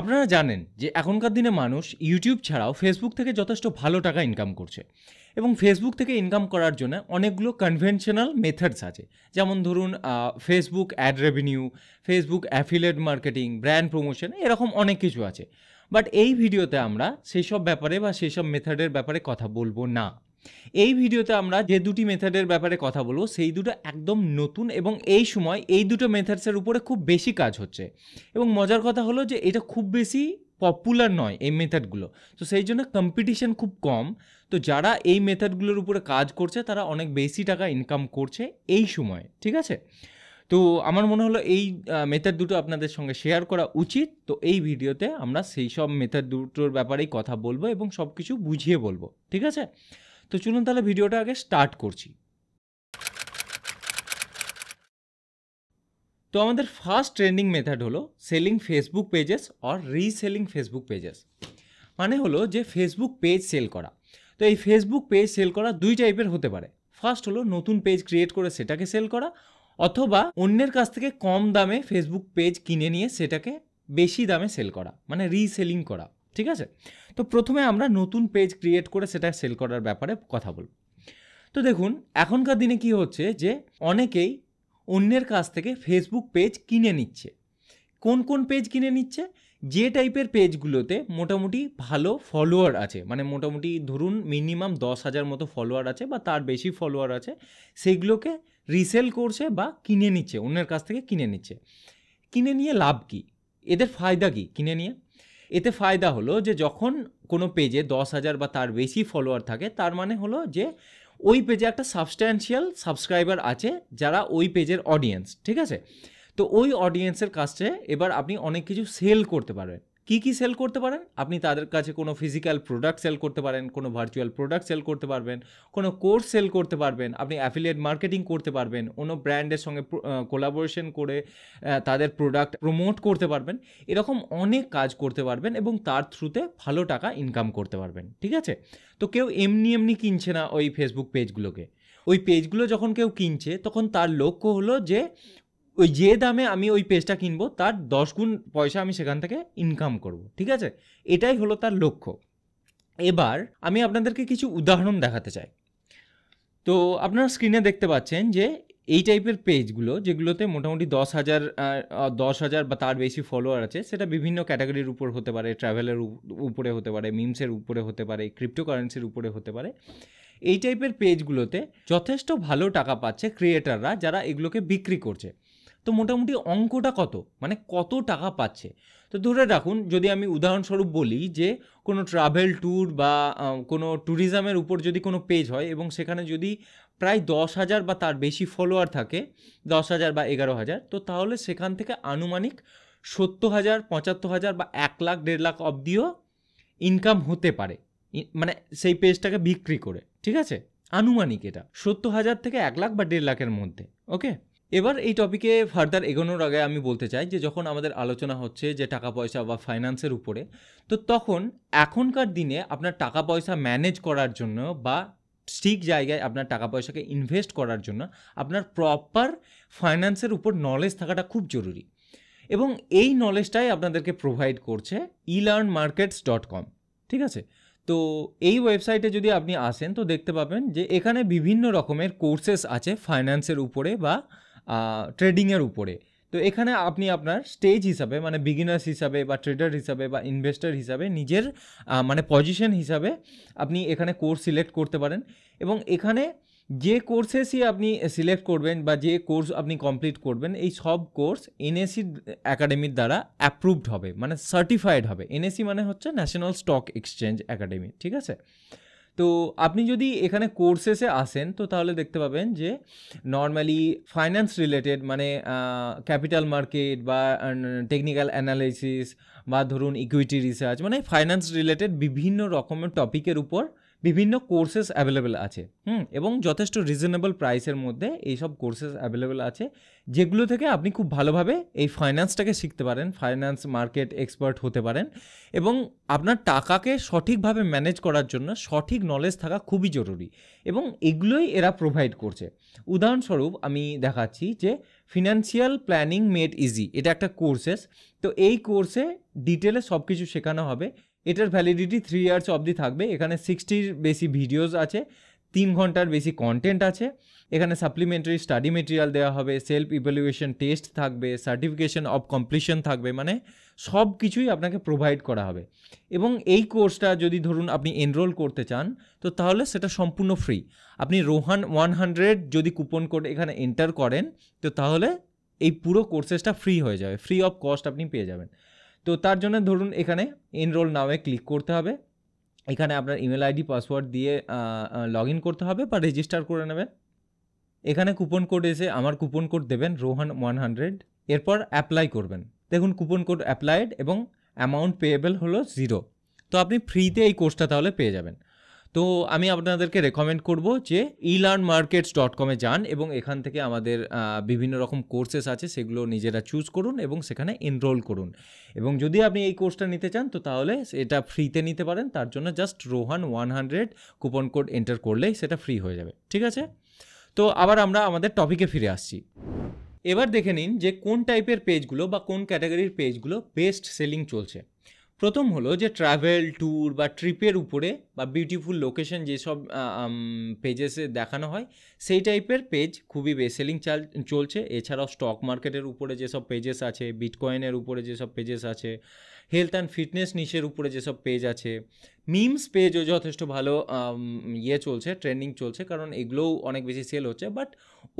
আপনারা জানেন যে এখনকার দিনে মানুষ ইউটিউব ছাড়াও ফেসবুক থেকে যথেষ্ট ভালো টাকা ইনকাম করছে এবং ফেসবুক থেকে ইনকাম করার জন্য অনেকগুলো কনভেনশনাল মেথডস আছে যেমন ধরুন Facebook ad revenue Facebook affiliate marketing brand promotion এরকম অনেক কিছু আছে বাট এই ভিডিওতে আমরা সেসব ব্যাপারে বা সেসব মেথডের ব্যাপারে কথা বলবো না এই ভিডিওতে আমরা যে দুটি মেথডের ব্যাপারে কথা বলবো সেই দুটো একদম নতুন এবং এই সময় এই দুটো মেথডসের উপরে খুব বেশি কাজ হচ্ছে এবং মজার কথা হলো যে এটা খুব বেশি পপুলার নয় এই মেথডগুলো তো সেই জন্য কম্পিটিশন খুব কম তো যারা এই মেথডগুলোর উপরে কাজ করছে তারা অনেক বেশি টাকা ইনকাম করছে এই সময় ঠিক আছে তো আমার মনে হলো এই মেথড দুটো আপনাদের সঙ্গে শেয়ার করা উচিত তো এই ভিডিওতে আমরা সেই সব মেথড দুটোর ব্যাপারেই কথা বলবো এবং সব কিছু বুঝিয়ে বলবো ঠিক আছে তো চলুন তাহলে ভিডিওটা আগে স্টার্ট করছি তো আমাদের ফার্স্ট ট্রেন্ডিং মেথড হলো selling Facebook pages or reselling Facebook pages মানে হলো যে ফেসবুক পেজ সেল করা তো এই ফেসবুক পেজ সেল করা দুই টাইপের হতে পারে ফার্স্ট হলো নতুন পেজ ক্রিয়েট করে সেটাকে সেল করা অথবা অন্যের কাছ থেকে কম দামে ফেসবুক পেজ কিনে নিয়ে সেটাকে বেশি দামে সেল করা মানে রিসেলিং করা ঠিক আছে তো প্রথমে আমরা নতুন পেজ ক্রিয়েট করে সেটা সেল করার ব্যাপারে কথা বলব তো দেখুন এখনকার দিনে কি হচ্ছে যে অনেকেই অন্যের কাছ থেকে ফেসবুক পেজ কিনে নিচ্ছে কোন কোন পেজ কিনে নিচ্ছে যে টাইপের পেজগুলোতে মোটামুটি ভালো ফলোয়ার আছে মানে মোটামুটি ধরুন মিনিমাম দশ হাজার মতো ফলোয়ার আছে বা তার বেশি ফলোয়ার আছে সেগুলোকে রিসেল করছে বা কিনে নিচ্ছে অন্যের কাছ থেকে কিনে নিচ্ছে কিনে নিয়ে লাভ কী এদের ফায়দা কী কিনে নিয়ে এতে ফায়দা হলো যে যখন কোনো পেজে দশ হাজার বা তার বেশি ফলোয়ার থাকে তার মানে হলো যে ওই পেজে একটা সাবস্ট্যান্সিয়াল সাবস্ক্রাইবার আছে যারা ওই পেজের অডিয়েন্স ঠিক আছে তো ওই অডিয়েন্সের কাছে এবার আপনি অনেক কিছু সেল করতে পারবেন কী কী সেল করতে পারেন আপনি তাদের কাছে কোনো ফিজিক্যাল প্রোডাক্ট সেল করতে পারেন কোনো ভার্চুয়াল প্রোডাক্ট সেল করতে পারবেন কোনো কোর্স সেল করতে পারবেন আপনি অ্যাফিলিয়েট মার্কেটিং করতে পারবেন অন্য ব্র্যান্ডের সঙ্গে কোলাবোরেশন করে তাদের প্রোডাক্ট প্রমোট করতে পারবেন এরকম অনেক কাজ করতে পারবেন এবং তার থ্রুতে ভালো টাকা ইনকাম করতে পারবেন ঠিক আছে তো কেউ এমনি এমনি কিনছে না ওই ফেসবুক পেজগুলোকে ওই পেজগুলো যখন কেউ কিনছে তখন তার লক্ষ্য হলো যে ওই যে দামে আমি ওই পেজটা কিনবো তার দশ গুণ পয়সা আমি সেখান থেকে ইনকাম করব ঠিক আছে এটাই হলো তার লক্ষ্য এবার আমি আপনাদেরকে কিছু উদাহরণ দেখাতে চাই তো আপনারা স্ক্রিনে দেখতে পাচ্ছেন যে এই টাইপের পেজগুলো যেগুলোতে মোটামুটি দশ হাজার দশ হাজার বা তার বেশি ফলোয়ার আছে সেটা বিভিন্ন ক্যাটাগরির উপর হতে পারে ট্রাভেলের উপরে হতে পারে মিমসের উপরে হতে পারে ক্রিপ্টোকারেন্সির উপরে হতে পারে এই টাইপের পেজগুলোতে যথেষ্ট ভালো টাকা পাচ্ছে ক্রিয়েটাররা যারা এগুলোকে বিক্রি করছে তো মোটামুটি অঙ্কটা কত মানে কত টাকা পাচ্ছে তো ধরে রাখুন যদি আমি উদাহরণস্বরূপ বলি যে কোনো ট্রাভেল ট্যুর বা কোনো ট্যুরিজমের উপর যদি কোনো পেজ হয় এবং সেখানে যদি প্রায় দশ হাজার বা তার বেশি ফলোয়ার থাকে দশ হাজার বা এগারো হাজার তো তাহলে সেখান থেকে আনুমানিক সত্তর হাজার পঁচাত্তর হাজার বা এক লাখ দেড় লাখ অবধিও ইনকাম হতে পারে মানে সেই পেজটাকে বিক্রি করে ঠিক আছে আনুমানিক এটা সত্তর হাজার থেকে এক লাখ বা দেড় লাখের মধ্যে ওকে এবার এই টপিকে ফার্দার এগোনোর আগে আমি বলতে চাই যে যখন আমাদের আলোচনা হচ্ছে যে টাকা পয়সা বা ফাইন্যান্সের উপরে তো তখন এখনকার দিনে আপনার টাকা পয়সা ম্যানেজ করার জন্য বা ঠিক জায়গায় আপনার টাকা পয়সাকে ইনভেস্ট করার জন্য আপনার প্রপার ফাইন্যান্সের উপর নলেজ থাকাটা খুব জরুরি এবং এই নলেজটাই আপনাদেরকে প্রোভাইড করছে e learn markets dot com ঠিক আছে তো এই ওয়েবসাইটে যদি আপনি আসেন তো দেখতে পাবেন যে এখানে বিভিন্ন রকমের কোর্সেস আছে ফাইন্যান্সের উপরে বা ট্রেডিংয়ের উপরে তো এখানে আপনি আপনার স্টেজ হিসাবে মানে বিগিনার্স হিসাবে বা ট্রেডার হিসাবে বা ইনভেস্টার হিসাবে নিজের মানে পজিশন হিসাবে আপনি এখানে কোর্স সিলেক্ট করতে পারেন এবং এখানে যে কোর্সেসই আপনি সিলেক্ট করবেন বা যে কোর্স আপনি কমপ্লিট করবেন এই সব কোর্স এনএসি একাডেমির দ্বারা অ্যাপ্রুভড হবে মানে সার্টিফাইড হবে এনএসি মানে হচ্ছে ন্যাশনাল স্টক এক্সচেঞ্জ একাডেমি ঠিক আছে তো আপনি যদি এখানে কোর্সেসে আসেন তো তাহলে দেখতে পাবেন যে নর্মালি ফাইন্যান্স রিলেটেড মানে ক্যাপিটাল মার্কেট বা টেকনিক্যাল অ্যানালাইসিস বা ধরুন ইকুইটি রিসার্চ মানে ফাইন্যান্স রিলেটেড বিভিন্ন রকমের টপিকের উপর বিভিন্ন কোর্সেস অ্যাভেলেবেল আছে হুম এবং যথেষ্ট রিজনেবল প্রাইসের মধ্যে এইসব কোর্সেস অ্যাভেলেবেল আছে যেগুলো থেকে আপনি খুব ভালোভাবে এই ফাইন্যান্সটাকে শিখতে পারেন ফাইন্যান্স মার্কেট এক্সপার্ট হতে পারেন এবং আপনার টাকাকে সঠিকভাবে ম্যানেজ করার জন্য সঠিক নলেজ থাকা খুবই জরুরি এবং এগুলোই এরা প্রোভাইড করছে উদাহরণস্বরূপ আমি দেখাচ্ছি যে ফিনান্সিয়াল প্ল্যানিং মেড ইজি এটা একটা কোর্সেস তো এই কোর্সে ডিটেলে সব কিছু শেখানো হবে এটার ভ্যালিডিটি থ্রি ইয়ার্স অবধি থাকবে এখানে সিক্সটির বেশি ভিডিওস আছে তিন ঘন্টার বেশি কন্টেন্ট আছে এখানে সাপ্লিমেন্টারি স্টাডি মেটেরিয়াল দেওয়া হবে সেলফ ইভ্যালুয়েশন টেস্ট থাকবে সার্টিফিকেশন অফ কমপ্লিশন থাকবে মানে সব কিছুই আপনাকে প্রোভাইড করা হবে এবং এই কোর্সটা যদি ধরুন আপনি এনরোল করতে চান তো তাহলে সেটা সম্পূর্ণ ফ্রি আপনি রোহান ওয়ান হান্ড্রেড যদি কুপন কোড এখানে এন্টার করেন তো তাহলে এই পুরো কোর্সেসটা ফ্রি হয়ে যাবে ফ্রি অফ কস্ট আপনি পেয়ে যাবেন তো তার জন্য ধরুন এখানে এনরোল নামে ক্লিক করতে হবে এখানে আপনার ইমেল আইডি পাসওয়ার্ড দিয়ে লগ করতে হবে বা রেজিস্টার করে নেবেন এখানে কুপন কোড এসে আমার কুপন কোড দেবেন রোহান ওয়ান হান্ড্রেড এরপর অ্যাপ্লাই করবেন দেখুন কুপন কোড অ্যাপ্লাইড এবং অ্যামাউন্ট পেয়েবল হলো জিরো তো আপনি ফ্রিতে এই কোর্সটা তাহলে পেয়ে যাবেন তো আমি আপনাদেরকে রেকমেন্ড করব যে ইলার্ন মার্কেটস ডট কমে যান এবং এখান থেকে আমাদের বিভিন্ন রকম কোর্সেস আছে সেগুলো নিজেরা চুজ করুন এবং সেখানে এনরোল করুন এবং যদি আপনি এই কোর্সটা নিতে চান তো তাহলে এটা ফ্রিতে নিতে পারেন তার জন্য just Rohan one hundred coupon code enter করলেই সেটা ফ্রি হয়ে যাবে ঠিক আছে তো আবার আমরা আমাদের টপিকে ফিরে আসছি এবার দেখে নিন যে কোন টাইপের পেজগুলো বা কোন ক্যাটাগরির পেজগুলো বেস্ট সেলিং চলছে প্রথম হলো যে ট্রাভেল ট্যুর বা ট্রিপের উপরে বা বিউটিফুল লোকেশন যেসব পেজেসে দেখানো হয় সেই টাইপের পেজ খুবই বেসেলিং চাল চলছে এছাড়াও স্টক মার্কেটের উপরে যেসব পেজেস আছে বিটকয়েনের উপরে যেসব পেজেস আছে হেলথ অ্যান্ড ফিটনেস নিশের উপরে যেসব পেজ আছে মিমস পেজও যথেষ্ট ভালো ইয়ে চলছে ট্রেন্ডিং চলছে কারণ এগুলোও অনেক বেশি সেল হচ্ছে বাট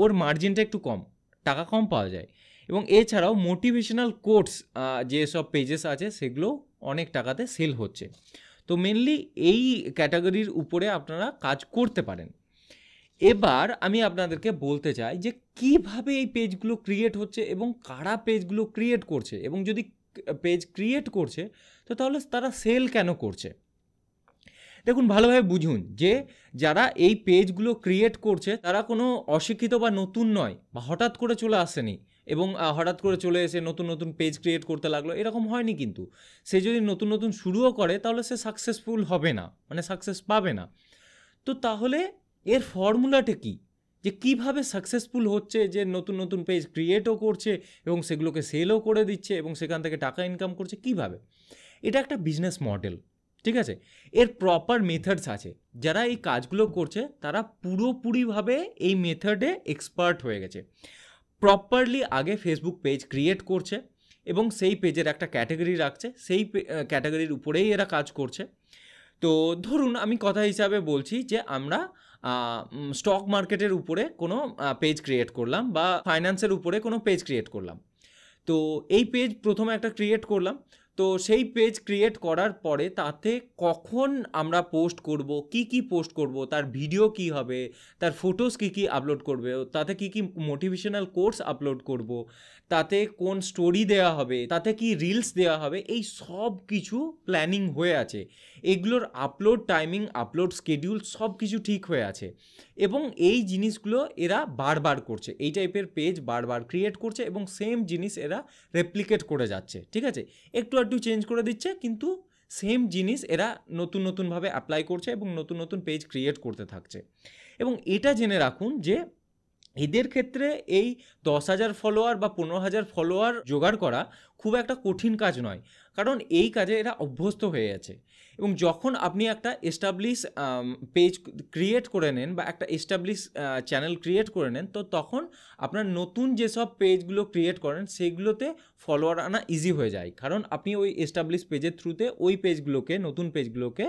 ওর মার্জিনটা একটু কম টাকা কম পাওয়া যায় এবং এছাড়াও মোটিভেশনাল কোর্স যেসব পেজেস আছে সেগুলো অনেক টাকাতে সেল হচ্ছে তো মেনলি এই ক্যাটাগরির উপরে আপনারা কাজ করতে পারেন এবার আমি আপনাদেরকে বলতে চাই যে কিভাবে এই পেজগুলো ক্রিয়েট হচ্ছে এবং কারা পেজগুলো ক্রিয়েট করছে এবং যদি পেজ ক্রিয়েট করছে তো তাহলে তারা সেল কেন করছে দেখুন ভালোভাবে বুঝুন যে যারা এই পেজগুলো ক্রিয়েট করছে তারা কোনো অশিক্ষিত বা নতুন নয় বা হঠাৎ করে চলে আসেনি এবং হঠাৎ করে চলে এসে নতুন নতুন পেজ ক্রিয়েট করতে লাগলো এরকম হয়নি কিন্তু সে যদি নতুন নতুন শুরুও করে তাহলে সে সাকসেসফুল হবে না মানে সাকসেস পাবে না তো তাহলে এর ফর্মুলাটা কী যে কিভাবে সাকসেসফুল হচ্ছে যে নতুন নতুন পেজ ক্রিয়েটও করছে এবং সেগুলোকে সেলও করে দিচ্ছে এবং সেখান থেকে টাকা ইনকাম করছে কিভাবে এটা একটা বিজনেস মডেল ঠিক আছে এর প্রপার মেথডস আছে যারা এই কাজগুলো করছে তারা পুরোপুরিভাবে এই মেথডে এক্সপার্ট হয়ে গেছে প্রপারলি আগে ফেসবুক পেজ ক্রিয়েট করছে এবং সেই পেজের একটা ক্যাটাগরি রাখছে সেই ক্যাটাগরির উপরেই এরা কাজ করছে তো ধরুন আমি কথা হিসাবে বলছি যে আমরা স্টক মার্কেটের উপরে কোনো পেজ ক্রিয়েট করলাম বা ফাইন্যান্সের উপরে কোনো পেজ ক্রিয়েট করলাম তো এই পেজ প্রথমে একটা ক্রিয়েট করলাম তো সেই পেজ ক্রিয়েট করার পরে তাতে কখন আমরা পোস্ট করব কি কি পোস্ট করব তার ভিডিও কি হবে তার ফটোস কি কি আপলোড করবে তাতে কি কি মোটিভেশনাল কোর্স আপলোড করব তাতে কোন স্টোরি দেওয়া হবে তাতে কি রিলস দেওয়া হবে এই সব কিছু প্ল্যানিং হয়ে আছে এগুলোর আপলোড টাইমিং আপলোড স্কেডিউল সব কিছু ঠিক হয়ে আছে এবং এই জিনিসগুলো এরা বারবার করছে এই টাইপের পেজ বারবার ক্রিয়েট করছে এবং সেম জিনিস এরা রেপ্লিকেট করে যাচ্ছে ঠিক আছে একটু টু চেঞ্জ করে দিচ্ছে কিন্তু সেম জিনিস এরা নতুন নতুনভাবে অ্যাপ্লাই করছে এবং নতুন নতুন পেজ ক্রিয়েট করতে থাকছে এবং এটা জেনে রাখুন যে এদের ক্ষেত্রে এই দশ হাজার ফলোয়ার বা পনেরো হাজার ফলোয়ার জোগাড় করা খুব একটা কঠিন কাজ নয় কারণ এই কাজে এরা অভ্যস্ত হয়ে আছে এবং যখন আপনি একটা এস্টাবলিশ পেজ ক্রিয়েট করে নেন বা একটা এস্টাবলিশ চ্যানেল ক্রিয়েট করে নেন তো তখন আপনার নতুন যেসব পেজগুলো ক্রিয়েট করেন সেগুলোতে ফলোয়ার আনা ইজি হয়ে যায় কারণ আপনি ওই এস্টাবলিশ পেজের থ্রুতে ওই পেজগুলোকে নতুন পেজগুলোকে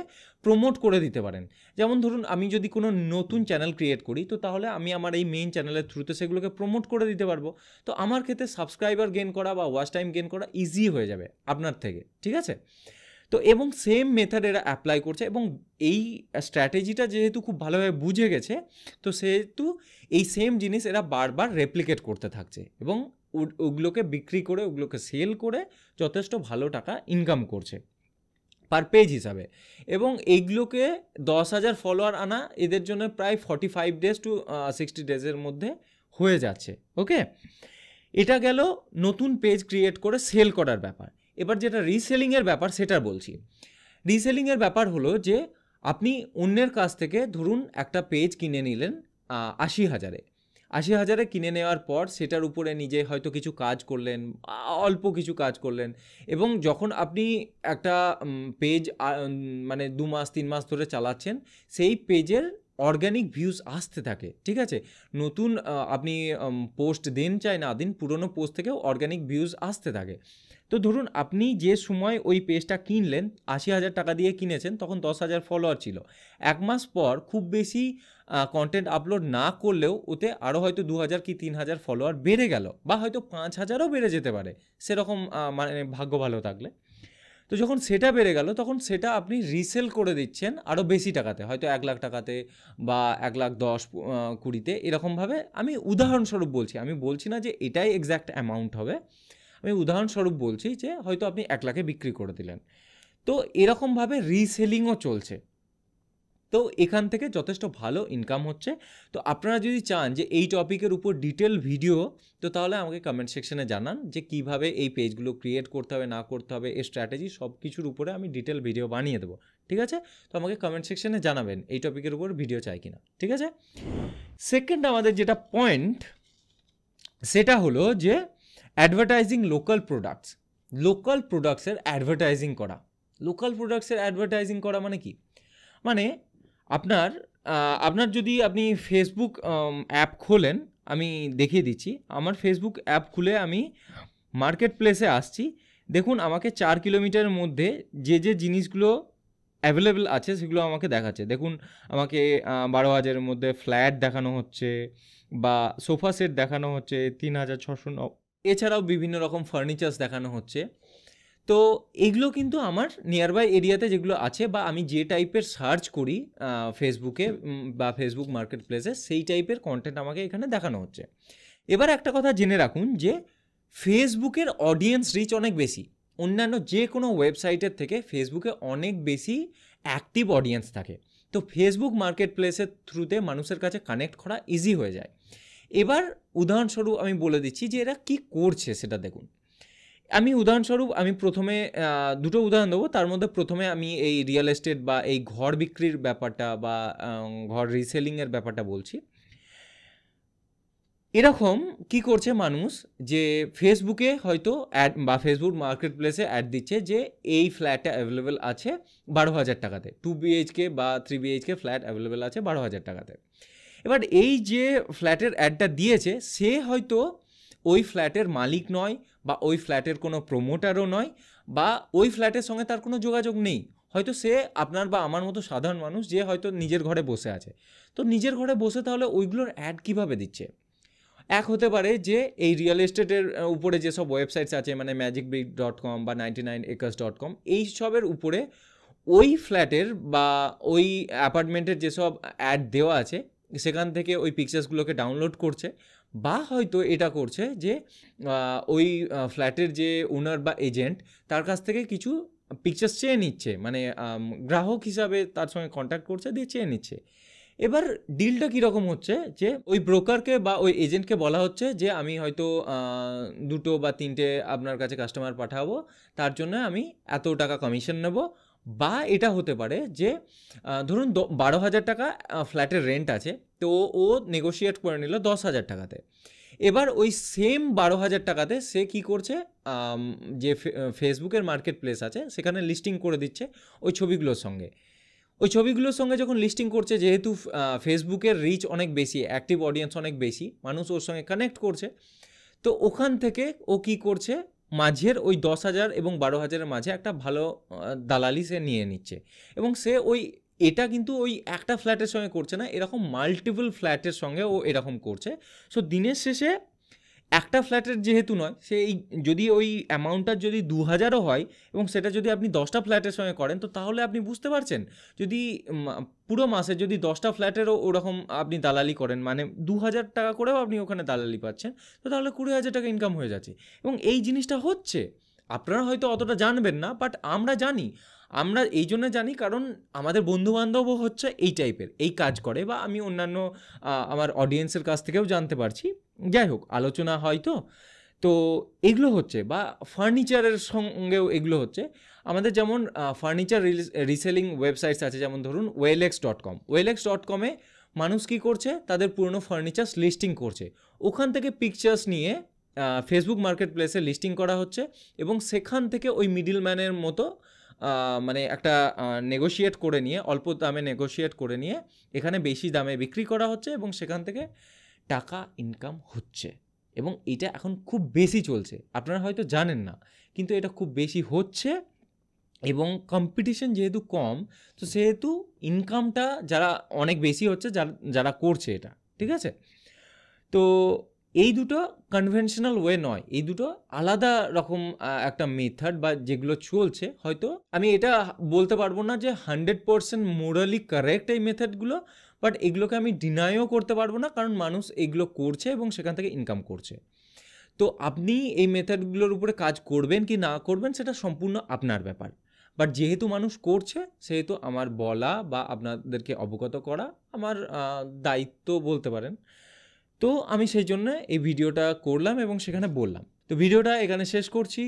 প্রমোট করে দিতে পারেন যেমন ধরুন আমি যদি কোনো নতুন চ্যানেল ক্রিয়েট করি তো তাহলে আমি আমার এই মেইন চ্যানেলের থ্রুতে সেগুলোকে প্রমোট করে দিতে পারবো তো আমার ক্ষেত্রে সাবস্ক্রাইবার গেন করা বা ওয়াচ টাইম গেন করা করা ইজি হয়ে যাবে আপনার থেকে ঠিক আছে তো এবং সেম মেথড এরা অ্যাপ্লাই করছে এবং এই স্ট্র্যাটেজিটা যেহেতু খুব ভালোভাবে বুঝে গেছে তো সেহেতু এই সেম জিনিস এরা বারবার রেপ্লিকেট করতে থাকছে এবং ওগুলোকে বিক্রি করে ওগুলোকে সেল করে যথেষ্ট ভালো টাকা ইনকাম করছে পার পেজ হিসাবে এবং এইগুলোকে দশ হাজার ফলোয়ার আনা এদের জন্য প্রায় forty five days to sixty ডেজের মধ্যে হয়ে যাচ্ছে ওকে এটা গেল নতুন পেজ ক্রিয়েট করে সেল করার ব্যাপার এবার যেটা রিসেলিংয়ের ব্যাপার সেটা বলছি রিসেলিংয়ের ব্যাপার হলো যে আপনি অন্যের কাছ থেকে ধরুন একটা পেজ কিনে নিলেন আশি হাজারে আশি হাজারে কিনে নেওয়ার পর সেটার উপরে নিজে হয়তো কিছু কাজ করলেন অল্প কিছু কাজ করলেন এবং যখন আপনি একটা পেজ মানে দু মাস তিন মাস ধরে চালাচ্ছেন সেই পেজের অর্গ্যানিক ভিউজ আসতে থাকে ঠিক আছে নতুন আপনি পোস্ট দিন চাই না দিন পুরনো পোস্ট থেকেও অর্গ্যানিক ভিউজ আসতে থাকে তো ধরুন আপনি যে সময় ওই পেজটা কিনলেন আশি হাজার টাকা দিয়ে কিনেছেন তখন দশ হাজার ফলোয়ার ছিল এক মাস পর খুব বেশি কন্টেন্ট আপলোড না করলেও ওতে আরও হয়তো দু হাজার কি তিন হাজার ফলোয়ার বেড়ে গেল বা হয়তো পাঁচ হাজারও বেড়ে যেতে পারে সেরকম মানে ভাগ্য ভালো থাকলে তো যখন সেটা বেড়ে গেল তখন সেটা আপনি রিসেল করে দিচ্ছেন আরও বেশি টাকাতে হয়তো এক লাখ টাকাতে বা এক লাখ দশ কুড়িতে এরকমভাবে আমি উদাহরণস্বরূপ বলছি আমি বলছি না যে এটাই এক্স্যাক্ট অ্যামাউন্ট হবে আমি উদাহরণস্বরূপ বলছি যে হয়তো আপনি এক লাখে বিক্রি করে দিলেন তো এরকমভাবে রিসেলিংও চলছে তো এখান থেকে যথেষ্ট ভালো ইনকাম হচ্ছে তো আপনারা যদি চান যে এই টপিকের উপর ডিটেল ভিডিও তো তাহলে আমাকে কমেন্ট সেকশনে জানান যে কিভাবে এই পেজগুলো ক্রিয়েট করতে হবে না করতে হবে এর স্ট্র্যাটেজি সব কিছুর উপরে আমি ডিটেল ভিডিও বানিয়ে দেবো ঠিক আছে তো আমাকে কমেন্ট সেকশনে জানাবেন এই টপিকের উপর ভিডিও চাই কিনা ঠিক আছে সেকেন্ড আমাদের যেটা পয়েন্ট সেটা হলো যে অ্যাডভার্টাইজিং লোকাল প্রোডাক্টস লোকাল প্রোডাক্টসের অ্যাডভার্টাইজিং করা লোকাল প্রোডাক্টসের অ্যাডভার্টাইজিং করা মানে কি মানে আপনার আপনার যদি আপনি ফেসবুক অ্যাপ খোলেন আমি দেখিয়ে দিচ্ছি আমার ফেসবুক অ্যাপ খুলে আমি মার্কেট প্লেসে আসছি দেখুন আমাকে চার কিলোমিটারের মধ্যে যে যে জিনিসগুলো অ্যাভেলেবেল আছে সেগুলো আমাকে দেখাচ্ছে দেখুন আমাকে বারো হাজারের মধ্যে ফ্ল্যাট দেখানো হচ্ছে বা সোফা সেট দেখানো হচ্ছে তিন হাজার ছশো এছাড়াও বিভিন্ন রকম ফার্নিচার্স দেখানো হচ্ছে তো এগুলো কিন্তু আমার নিয়ারবাই এরিয়াতে যেগুলো আছে বা আমি যে টাইপের সার্চ করি ফেসবুকে বা ফেসবুক মার্কেট প্লেসে সেই টাইপের কন্টেন্ট আমাকে এখানে দেখানো হচ্ছে এবার একটা কথা জেনে রাখুন যে ফেসবুকের অডিয়েন্স রিচ অনেক বেশি অন্যান্য যে কোনো ওয়েবসাইটের থেকে ফেসবুকে অনেক বেশি অ্যাক্টিভ অডিয়েন্স থাকে তো ফেসবুক মার্কেট প্লেসের থ্রুতে মানুষের কাছে কানেক্ট করা ইজি হয়ে যায় এবার উদাহরণস্বরূপ আমি বলে দিচ্ছি যে এরা কি করছে সেটা দেখুন আমি উদাহরণস্বরূপ আমি প্রথমে দুটো উদাহরণ দেবো তার মধ্যে প্রথমে আমি এই রিয়েল এস্টেট বা এই ঘর বিক্রির ব্যাপারটা বা ঘর রিসেলিংয়ের ব্যাপারটা বলছি এরকম কি করছে মানুষ যে ফেসবুকে হয়তো অ্যাড বা ফেসবুক মার্কেট প্লেসে অ্যাড দিচ্ছে যে এই ফ্ল্যাটটা অ্যাভেলেবেল আছে বারো হাজার টাকাতে টু বিএইচকে বা থ্রি বিএইচকে ফ্ল্যাট অ্যাভেলেবেল আছে বারো হাজার টাকাতে এবার এই যে ফ্ল্যাটের অ্যাডটা দিয়েছে সে হয়তো ওই ফ্ল্যাটের মালিক নয় বা ওই ফ্ল্যাটের কোনো প্রোমোটারও নয় বা ওই ফ্ল্যাটের সঙ্গে তার কোনো যোগাযোগ নেই হয়তো সে আপনার বা আমার মতো সাধারণ মানুষ যে হয়তো নিজের ঘরে বসে আছে তো নিজের ঘরে বসে তাহলে ওইগুলোর অ্যাড কিভাবে দিচ্ছে এক হতে পারে যে এই রিয়েল এস্টেটের উপরে যেসব ওয়েবসাইটস আছে মানে ম্যাজিক বিগ ডট কম বা ninety nine acres dot com এইসবের উপরে ওই ফ্ল্যাটের বা ওই অ্যাপার্টমেন্টের যেসব অ্যাড দেওয়া আছে সেখান থেকে ওই পিকচার্সগুলোকে ডাউনলোড করছে বা হয়তো এটা করছে যে ওই ফ্ল্যাটের যে ওনার বা এজেন্ট তার কাছ থেকে কিছু পিকচার্স চেয়ে নিচ্ছে মানে গ্রাহক হিসাবে তার সঙ্গে কন্ট্যাক্ট করছে দিয়ে চেয়ে নিচ্ছে এবার ডিলটা কীরকম হচ্ছে যে ওই ব্রোকারকে বা ওই এজেন্টকে বলা হচ্ছে যে আমি হয়তো দুটো বা তিনটে আপনার কাছে কাস্টমার পাঠাবো তার জন্য আমি এত টাকা কমিশন নেব বা এটা হতে পারে যে ধরুন বারো হাজার টাকা ফ্ল্যাটের রেন্ট আছে তো ও নেগোশিয়েট করে নিল দশ হাজার টাকাতে এবার ওই সেম বারো হাজার টাকাতে সে কি করছে যে ফেসবুকের মার্কেট প্লেস আছে সেখানে লিস্টিং করে দিচ্ছে ওই ছবিগুলোর সঙ্গে ওই ছবিগুলোর সঙ্গে যখন লিস্টিং করছে যেহেতু ফেসবুকের রিচ অনেক বেশি অ্যাক্টিভ অডিয়েন্স অনেক বেশি মানুষ ওর সঙ্গে কানেক্ট করছে তো ওখান থেকে ও কি করছে মাঝের ওই দশ হাজার এবং বারো হাজারের মাঝে একটা ভালো দালালি সে নিয়ে নিচ্ছে এবং সে ওই এটা কিন্তু ওই একটা ফ্ল্যাটের সঙ্গে করছে না এরকম মাল্টিপল ফ্ল্যাটের সঙ্গে ও এরকম করছে সো দিনের শেষে একটা ফ্ল্যাটের যেহেতু নয় সেই যদি ওই অ্যামাউন্টটা যদি দু হাজারও হয় এবং সেটা যদি আপনি দশটা ফ্ল্যাটের সঙ্গে করেন তো তাহলে আপনি বুঝতে পারছেন যদি পুরো মাসে যদি দশটা ফ্ল্যাটেরও ওরকম আপনি দালালি করেন মানে দু হাজার টাকা করেও আপনি ওখানে দালালি পাচ্ছেন তো তাহলে কুড়ি হাজার টাকা ইনকাম হয়ে যাচ্ছে এবং এই জিনিসটা হচ্ছে আপনারা হয়তো অতটা জানবেন না বাট আমরা জানি আমরা এই জন্য জানি কারণ আমাদের বন্ধুবান্ধবও হচ্ছে এই টাইপের এই কাজ করে বা আমি অন্যান্য আমার অডিয়েন্সের কাছ থেকেও জানতে পারছি যাই হোক আলোচনা হয় তো তো এগুলো হচ্ছে বা ফার্নিচারের সঙ্গেও এগুলো হচ্ছে আমাদের যেমন ফার্নিচার রিসেলিং ওয়েবসাইটস আছে যেমন ধরুন ওয়েলেক্স ডট কম ওয়েলেক্স ডট কমে মানুষ কী করছে তাদের পুরনো ফার্নিচার লিস্টিং করছে ওখান থেকে পিকচার্স নিয়ে ফেসবুক মার্কেট প্লেসে লিস্টিং করা হচ্ছে এবং সেখান থেকে ওই মিডিল ম্যানের মতো মানে একটা নেগোশিয়েট করে নিয়ে অল্প দামে নেগোশিয়েট করে নিয়ে এখানে বেশি দামে বিক্রি করা হচ্ছে এবং সেখান থেকে টাকা ইনকাম হচ্ছে এবং এটা এখন খুব বেশি চলছে আপনারা হয়তো জানেন না কিন্তু এটা খুব বেশি হচ্ছে এবং কম্পিটিশন যেহেতু কম তো সেহেতু ইনকামটা যারা অনেক বেশি হচ্ছে যারা যারা করছে এটা ঠিক আছে তো এই দুটো কনভেনশনাল ওয়ে নয় এই দুটো আলাদা রকম একটা মেথড বা যেগুলো চলছে হয়তো আমি এটা বলতে পারবো না যে হান্ড্রেড পারসেন্ট মোরালি কারেক্ট এই মেথডগুলো বাট এগুলোকে আমি ডিনাইও করতে পারবো না কারণ মানুষ এগুলো করছে এবং সেখান থেকে ইনকাম করছে তো আপনি এই মেথডগুলোর উপরে কাজ করবেন কি না করবেন সেটা সম্পূর্ণ আপনার ব্যাপার বাট যেহেতু মানুষ করছে সেহেতু আমার বলা বা আপনাদেরকে অবগত করা আমার দায়িত্ব বলতে পারেন তো আমি সেই জন্য এই ভিডিওটা করলাম এবং সেখানে বললাম তো ভিডিওটা এখানে শেষ করছি